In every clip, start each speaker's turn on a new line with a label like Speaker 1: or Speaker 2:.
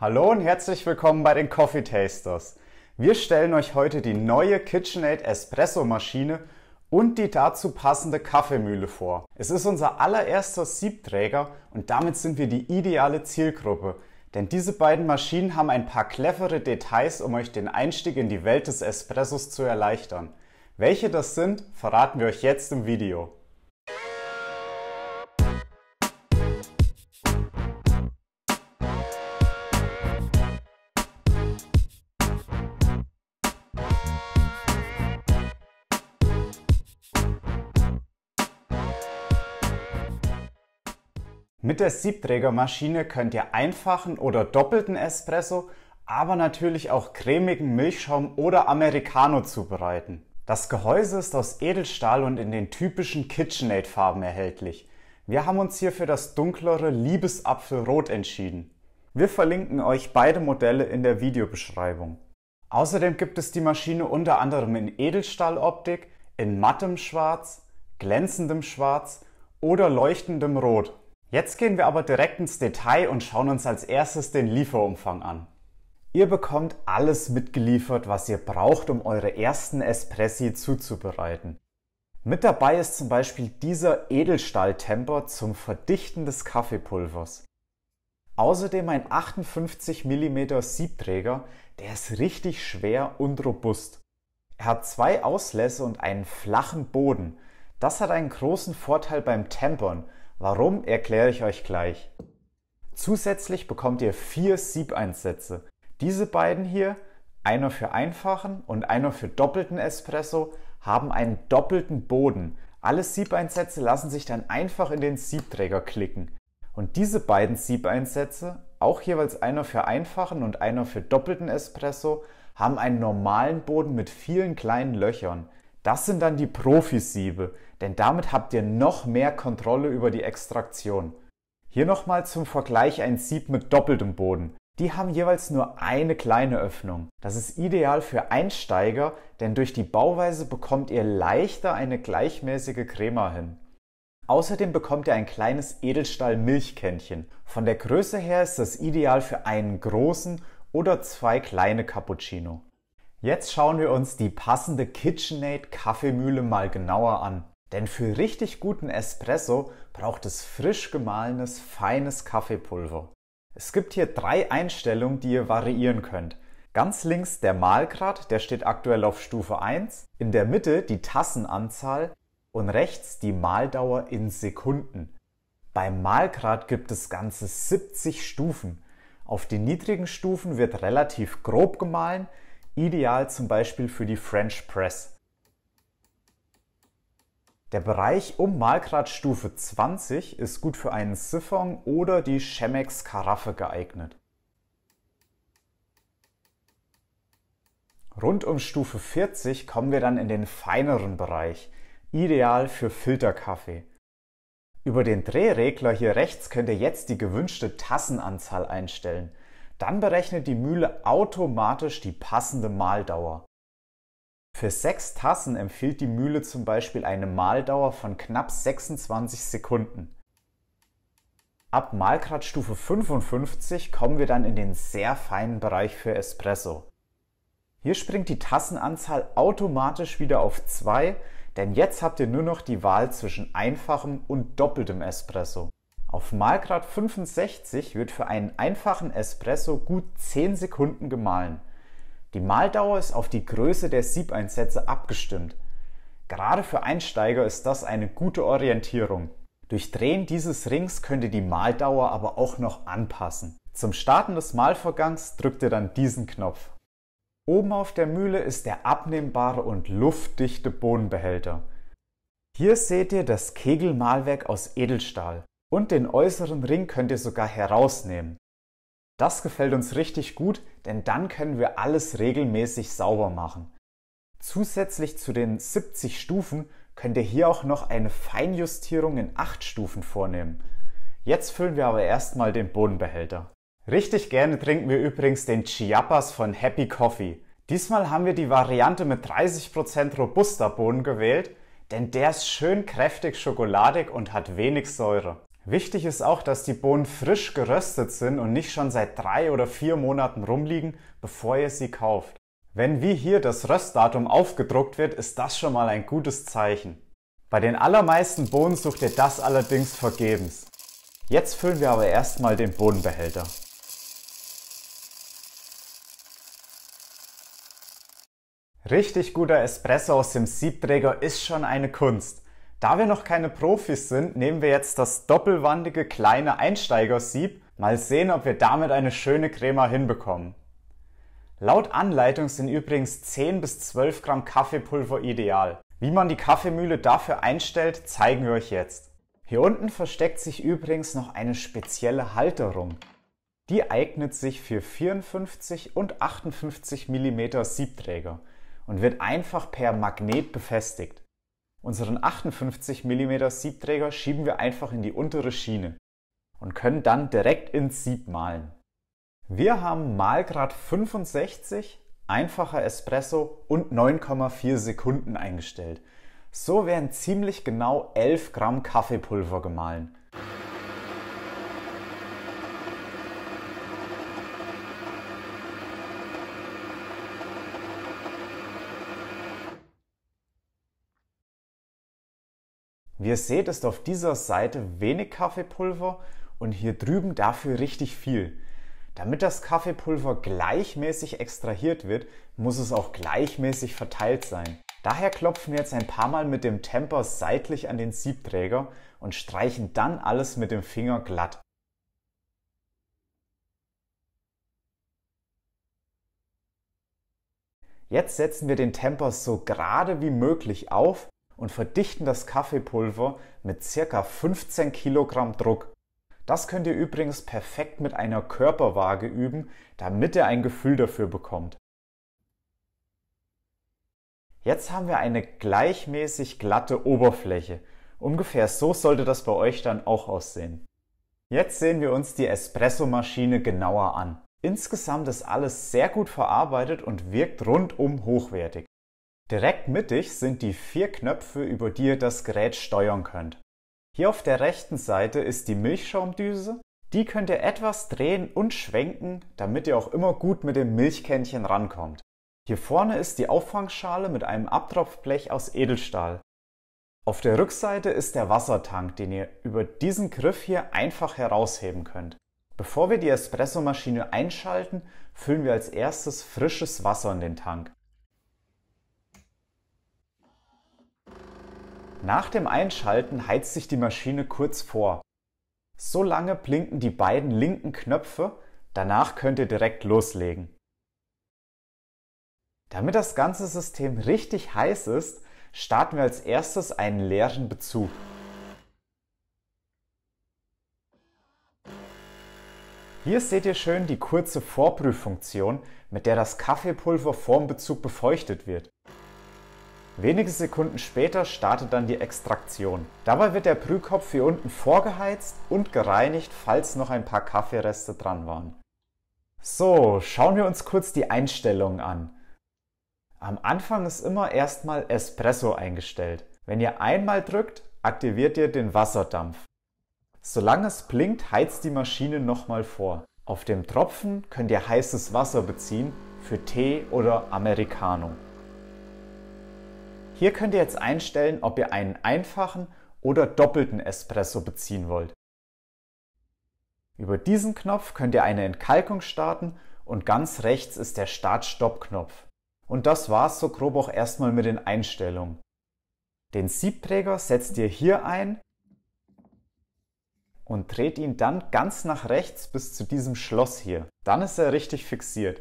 Speaker 1: Hallo und herzlich willkommen bei den Coffee Tasters. Wir stellen euch heute die neue KitchenAid Espresso Maschine und die dazu passende Kaffeemühle vor. Es ist unser allererster Siebträger und damit sind wir die ideale Zielgruppe, denn diese beiden Maschinen haben ein paar clevere Details, um euch den Einstieg in die Welt des Espressos zu erleichtern. Welche das sind, verraten wir euch jetzt im Video. Mit der Siebträgermaschine könnt ihr einfachen oder doppelten Espresso, aber natürlich auch cremigen Milchschaum oder Americano zubereiten. Das Gehäuse ist aus Edelstahl und in den typischen KitchenAid-Farben erhältlich. Wir haben uns hier für das dunklere Liebesapfelrot entschieden. Wir verlinken euch beide Modelle in der Videobeschreibung. Außerdem gibt es die Maschine unter anderem in Edelstahloptik, in mattem Schwarz, glänzendem Schwarz oder leuchtendem Rot. Jetzt gehen wir aber direkt ins Detail und schauen uns als erstes den Lieferumfang an. Ihr bekommt alles mitgeliefert, was ihr braucht, um eure ersten Espressi zuzubereiten. Mit dabei ist zum Beispiel dieser Edelstahltemper zum Verdichten des Kaffeepulvers. Außerdem ein 58 mm Siebträger, der ist richtig schwer und robust. Er hat zwei Auslässe und einen flachen Boden. Das hat einen großen Vorteil beim Tempern, Warum erkläre ich euch gleich. Zusätzlich bekommt ihr vier Siebeinsätze. Diese beiden hier, einer für einfachen und einer für doppelten Espresso, haben einen doppelten Boden. Alle Siebeinsätze lassen sich dann einfach in den Siebträger klicken. Und diese beiden Siebeinsätze, auch jeweils einer für einfachen und einer für doppelten Espresso, haben einen normalen Boden mit vielen kleinen Löchern. Das sind dann die Profisiebe, denn damit habt ihr noch mehr Kontrolle über die Extraktion. Hier nochmal zum Vergleich ein Sieb mit doppeltem Boden. Die haben jeweils nur eine kleine Öffnung. Das ist ideal für Einsteiger, denn durch die Bauweise bekommt ihr leichter eine gleichmäßige Crema hin. Außerdem bekommt ihr ein kleines Edelstahl-Milchkännchen. Von der Größe her ist das ideal für einen großen oder zwei kleine Cappuccino. Jetzt schauen wir uns die passende KitchenAid Kaffeemühle mal genauer an. Denn für richtig guten Espresso braucht es frisch gemahlenes, feines Kaffeepulver. Es gibt hier drei Einstellungen, die ihr variieren könnt. Ganz links der Mahlgrad, der steht aktuell auf Stufe 1, in der Mitte die Tassenanzahl und rechts die Mahldauer in Sekunden. Beim Mahlgrad gibt es ganze 70 Stufen. Auf den niedrigen Stufen wird relativ grob gemahlen, ideal zum Beispiel für die French Press. Der Bereich um Stufe 20 ist gut für einen Siphon oder die Chemex-Karaffe geeignet. Rund um Stufe 40 kommen wir dann in den feineren Bereich, ideal für Filterkaffee. Über den Drehregler hier rechts könnt ihr jetzt die gewünschte Tassenanzahl einstellen. Dann berechnet die Mühle automatisch die passende Mahldauer. Für sechs Tassen empfiehlt die Mühle zum Beispiel eine Mahldauer von knapp 26 Sekunden. Ab Mahlgradstufe 55 kommen wir dann in den sehr feinen Bereich für Espresso. Hier springt die Tassenanzahl automatisch wieder auf 2, denn jetzt habt ihr nur noch die Wahl zwischen einfachem und doppeltem Espresso. Auf Malgrad 65 wird für einen einfachen Espresso gut 10 Sekunden gemahlen. Die Mahldauer ist auf die Größe der Siebeinsätze abgestimmt. Gerade für Einsteiger ist das eine gute Orientierung. Durch Drehen dieses Rings könnt ihr die Mahldauer aber auch noch anpassen. Zum Starten des Mahlvorgangs drückt ihr dann diesen Knopf. Oben auf der Mühle ist der abnehmbare und luftdichte Bohnenbehälter. Hier seht ihr das Kegelmahlwerk aus Edelstahl. Und den äußeren Ring könnt ihr sogar herausnehmen. Das gefällt uns richtig gut, denn dann können wir alles regelmäßig sauber machen. Zusätzlich zu den 70 Stufen könnt ihr hier auch noch eine Feinjustierung in 8 Stufen vornehmen. Jetzt füllen wir aber erstmal den Bodenbehälter. Richtig gerne trinken wir übrigens den Chiapas von Happy Coffee. Diesmal haben wir die Variante mit 30% robuster Bohnen gewählt, denn der ist schön kräftig schokoladig und hat wenig Säure. Wichtig ist auch, dass die Bohnen frisch geröstet sind und nicht schon seit drei oder vier Monaten rumliegen, bevor ihr sie kauft. Wenn wie hier das Röstdatum aufgedruckt wird, ist das schon mal ein gutes Zeichen. Bei den allermeisten Bohnen sucht ihr das allerdings vergebens. Jetzt füllen wir aber erstmal den Bodenbehälter. Richtig guter Espresso aus dem Siebträger ist schon eine Kunst. Da wir noch keine Profis sind, nehmen wir jetzt das doppelwandige kleine Einsteigersieb. Mal sehen, ob wir damit eine schöne Crema hinbekommen. Laut Anleitung sind übrigens 10 bis 12 Gramm Kaffeepulver ideal. Wie man die Kaffeemühle dafür einstellt, zeigen wir euch jetzt. Hier unten versteckt sich übrigens noch eine spezielle Halterung. Die eignet sich für 54 und 58 mm Siebträger und wird einfach per Magnet befestigt. Unseren 58 mm Siebträger schieben wir einfach in die untere Schiene und können dann direkt ins Sieb malen. Wir haben Malgrad 65, einfacher Espresso und 9,4 Sekunden eingestellt. So werden ziemlich genau 11 Gramm Kaffeepulver gemahlen. Wie ihr seht, ist auf dieser Seite wenig Kaffeepulver und hier drüben dafür richtig viel. Damit das Kaffeepulver gleichmäßig extrahiert wird, muss es auch gleichmäßig verteilt sein. Daher klopfen wir jetzt ein paar Mal mit dem Temper seitlich an den Siebträger und streichen dann alles mit dem Finger glatt. Jetzt setzen wir den Temper so gerade wie möglich auf und verdichten das Kaffeepulver mit ca. 15 Kilogramm Druck. Das könnt ihr übrigens perfekt mit einer Körperwaage üben, damit ihr ein Gefühl dafür bekommt. Jetzt haben wir eine gleichmäßig glatte Oberfläche. Ungefähr so sollte das bei euch dann auch aussehen. Jetzt sehen wir uns die Espresso-Maschine genauer an. Insgesamt ist alles sehr gut verarbeitet und wirkt rundum hochwertig. Direkt mittig sind die vier Knöpfe, über die ihr das Gerät steuern könnt. Hier auf der rechten Seite ist die Milchschaumdüse. Die könnt ihr etwas drehen und schwenken, damit ihr auch immer gut mit dem Milchkännchen rankommt. Hier vorne ist die Auffangschale mit einem Abtropfblech aus Edelstahl. Auf der Rückseite ist der Wassertank, den ihr über diesen Griff hier einfach herausheben könnt. Bevor wir die Espressomaschine einschalten, füllen wir als erstes frisches Wasser in den Tank. Nach dem Einschalten heizt sich die Maschine kurz vor. So lange blinken die beiden linken Knöpfe, danach könnt ihr direkt loslegen. Damit das ganze System richtig heiß ist, starten wir als erstes einen leeren Bezug. Hier seht ihr schön die kurze Vorbrühfunktion, mit der das Kaffeepulver vorm Bezug befeuchtet wird. Wenige Sekunden später startet dann die Extraktion. Dabei wird der Brühkopf hier unten vorgeheizt und gereinigt, falls noch ein paar Kaffeereste dran waren. So, schauen wir uns kurz die Einstellungen an. Am Anfang ist immer erstmal Espresso eingestellt. Wenn ihr einmal drückt, aktiviert ihr den Wasserdampf. Solange es blinkt, heizt die Maschine nochmal vor. Auf dem Tropfen könnt ihr heißes Wasser beziehen für Tee oder Americano. Hier könnt ihr jetzt einstellen, ob ihr einen einfachen oder doppelten Espresso beziehen wollt. Über diesen Knopf könnt ihr eine Entkalkung starten und ganz rechts ist der Start-Stopp-Knopf. Und das war's so grob auch erstmal mit den Einstellungen. Den Siebträger setzt ihr hier ein und dreht ihn dann ganz nach rechts bis zu diesem Schloss hier. Dann ist er richtig fixiert.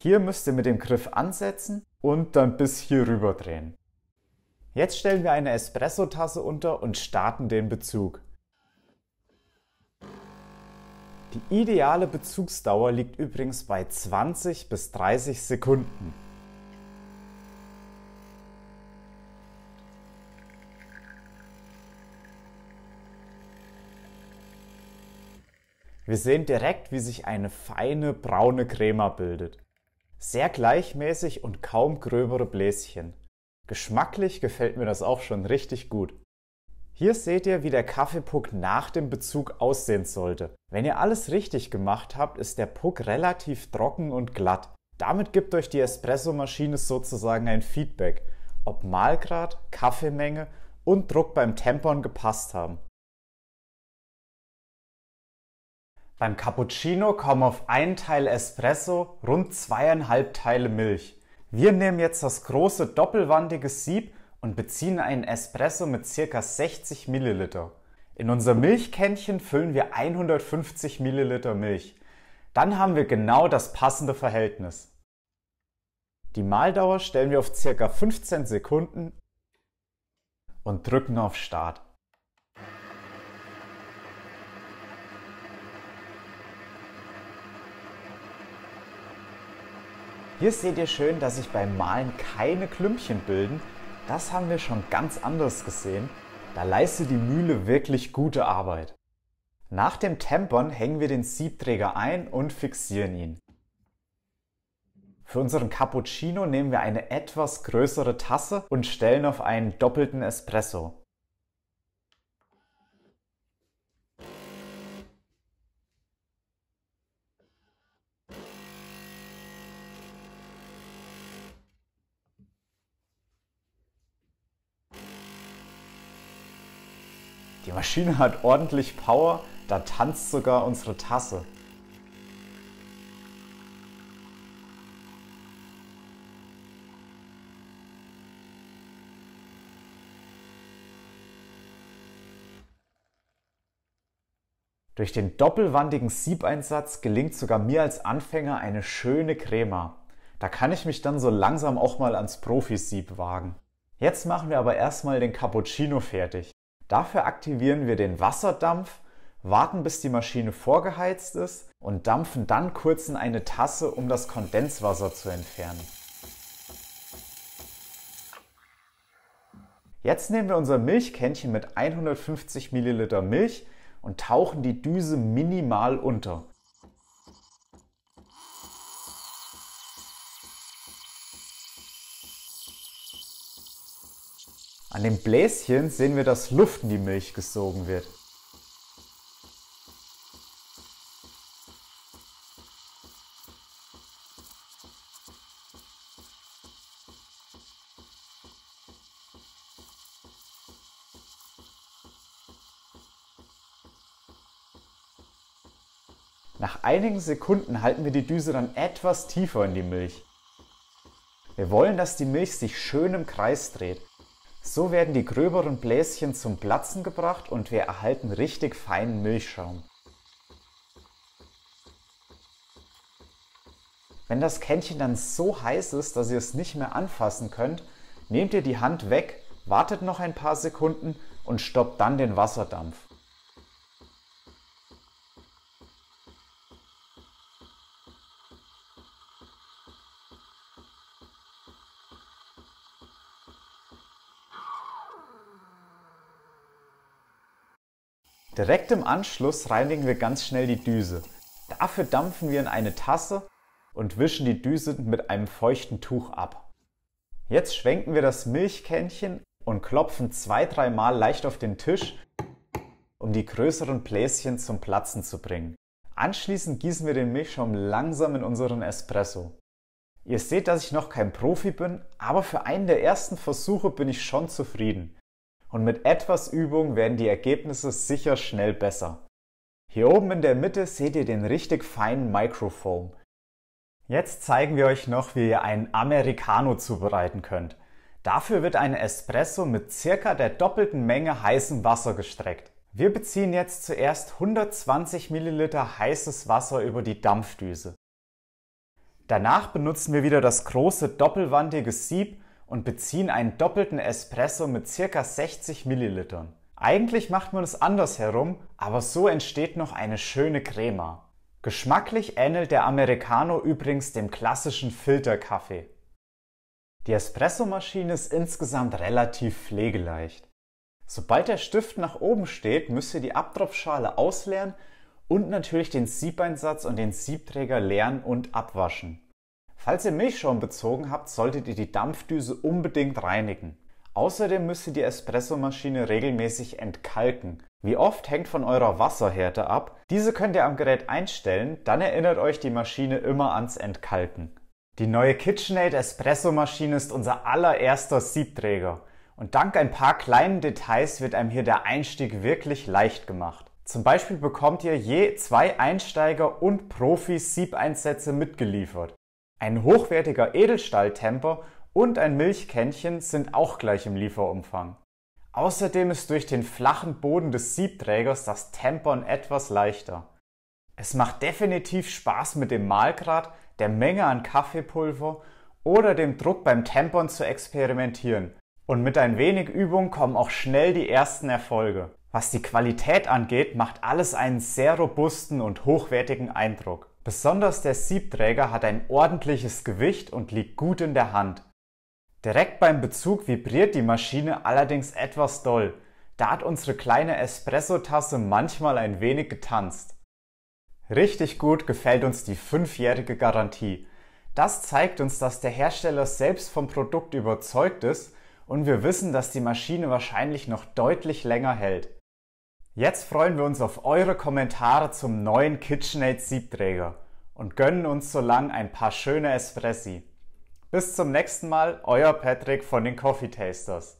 Speaker 1: Hier müsst ihr mit dem Griff ansetzen und dann bis hier rüber drehen. Jetzt stellen wir eine Espresso-Tasse unter und starten den Bezug. Die ideale Bezugsdauer liegt übrigens bei 20 bis 30 Sekunden. Wir sehen direkt, wie sich eine feine braune Crema bildet. Sehr gleichmäßig und kaum gröbere Bläschen. Geschmacklich gefällt mir das auch schon richtig gut. Hier seht ihr, wie der Kaffeepuck nach dem Bezug aussehen sollte. Wenn ihr alles richtig gemacht habt, ist der Puck relativ trocken und glatt. Damit gibt euch die Espressomaschine sozusagen ein Feedback, ob Mahlgrad, Kaffeemenge und Druck beim Tempern gepasst haben. Beim Cappuccino kommen auf einen Teil Espresso rund zweieinhalb Teile Milch. Wir nehmen jetzt das große doppelwandige Sieb und beziehen einen Espresso mit ca. 60 Milliliter. In unser Milchkännchen füllen wir 150 Milliliter Milch. Dann haben wir genau das passende Verhältnis. Die Mahldauer stellen wir auf ca. 15 Sekunden und drücken auf Start. Hier seht ihr schön, dass sich beim Malen keine Klümpchen bilden. Das haben wir schon ganz anders gesehen. Da leistet die Mühle wirklich gute Arbeit. Nach dem Tempern hängen wir den Siebträger ein und fixieren ihn. Für unseren Cappuccino nehmen wir eine etwas größere Tasse und stellen auf einen doppelten Espresso. Die Maschine hat ordentlich Power, da tanzt sogar unsere Tasse. Durch den doppelwandigen Siebeinsatz gelingt sogar mir als Anfänger eine schöne Crema. Da kann ich mich dann so langsam auch mal ans Profisieb wagen. Jetzt machen wir aber erstmal den Cappuccino fertig. Dafür aktivieren wir den Wasserdampf, warten bis die Maschine vorgeheizt ist und dampfen dann kurz in eine Tasse, um das Kondenswasser zu entfernen. Jetzt nehmen wir unser Milchkännchen mit 150 Milliliter Milch und tauchen die Düse minimal unter. An dem Bläschen sehen wir, dass Luft in die Milch gesogen wird. Nach einigen Sekunden halten wir die Düse dann etwas tiefer in die Milch. Wir wollen, dass die Milch sich schön im Kreis dreht. So werden die gröberen Bläschen zum Platzen gebracht und wir erhalten richtig feinen Milchschaum. Wenn das Kännchen dann so heiß ist, dass ihr es nicht mehr anfassen könnt, nehmt ihr die Hand weg, wartet noch ein paar Sekunden und stoppt dann den Wasserdampf. Direkt im Anschluss reinigen wir ganz schnell die Düse. Dafür dampfen wir in eine Tasse und wischen die Düse mit einem feuchten Tuch ab. Jetzt schwenken wir das Milchkännchen und klopfen zwei, dreimal leicht auf den Tisch, um die größeren Bläschen zum Platzen zu bringen. Anschließend gießen wir den Milchschaum langsam in unseren Espresso. Ihr seht, dass ich noch kein Profi bin, aber für einen der ersten Versuche bin ich schon zufrieden und mit etwas Übung werden die Ergebnisse sicher schnell besser. Hier oben in der Mitte seht ihr den richtig feinen Microfoam. Jetzt zeigen wir euch noch, wie ihr einen Americano zubereiten könnt. Dafür wird ein Espresso mit circa der doppelten Menge heißem Wasser gestreckt. Wir beziehen jetzt zuerst 120 Milliliter heißes Wasser über die Dampfdüse. Danach benutzen wir wieder das große doppelwandige Sieb und beziehen einen doppelten Espresso mit circa 60 Millilitern. Eigentlich macht man es anders herum, aber so entsteht noch eine schöne Crema. Geschmacklich ähnelt der Americano übrigens dem klassischen Filterkaffee. Die Espressomaschine ist insgesamt relativ pflegeleicht. Sobald der Stift nach oben steht, müsst ihr die Abtropfschale ausleeren und natürlich den Siebeinsatz und den Siebträger leeren und abwaschen. Falls ihr Milch schon bezogen habt, solltet ihr die Dampfdüse unbedingt reinigen. Außerdem müsst ihr die Espressomaschine regelmäßig entkalken. Wie oft hängt von eurer Wasserhärte ab. Diese könnt ihr am Gerät einstellen, dann erinnert euch die Maschine immer ans Entkalken. Die neue KitchenAid Espressomaschine ist unser allererster Siebträger. Und dank ein paar kleinen Details wird einem hier der Einstieg wirklich leicht gemacht. Zum Beispiel bekommt ihr je zwei Einsteiger- und Profi-Siebeinsätze mitgeliefert. Ein hochwertiger Edelstahltemper und ein Milchkännchen sind auch gleich im Lieferumfang. Außerdem ist durch den flachen Boden des Siebträgers das Tempern etwas leichter. Es macht definitiv Spaß mit dem Mahlgrad, der Menge an Kaffeepulver oder dem Druck beim Tempern zu experimentieren. Und mit ein wenig Übung kommen auch schnell die ersten Erfolge. Was die Qualität angeht, macht alles einen sehr robusten und hochwertigen Eindruck. Besonders der Siebträger hat ein ordentliches Gewicht und liegt gut in der Hand. Direkt beim Bezug vibriert die Maschine allerdings etwas doll. Da hat unsere kleine Espresso-Tasse manchmal ein wenig getanzt. Richtig gut gefällt uns die fünfjährige Garantie. Das zeigt uns, dass der Hersteller selbst vom Produkt überzeugt ist und wir wissen, dass die Maschine wahrscheinlich noch deutlich länger hält. Jetzt freuen wir uns auf eure Kommentare zum neuen KitchenAid Siebträger und gönnen uns so lang ein paar schöne Espressi. Bis zum nächsten Mal, euer Patrick von den Coffee Tasters.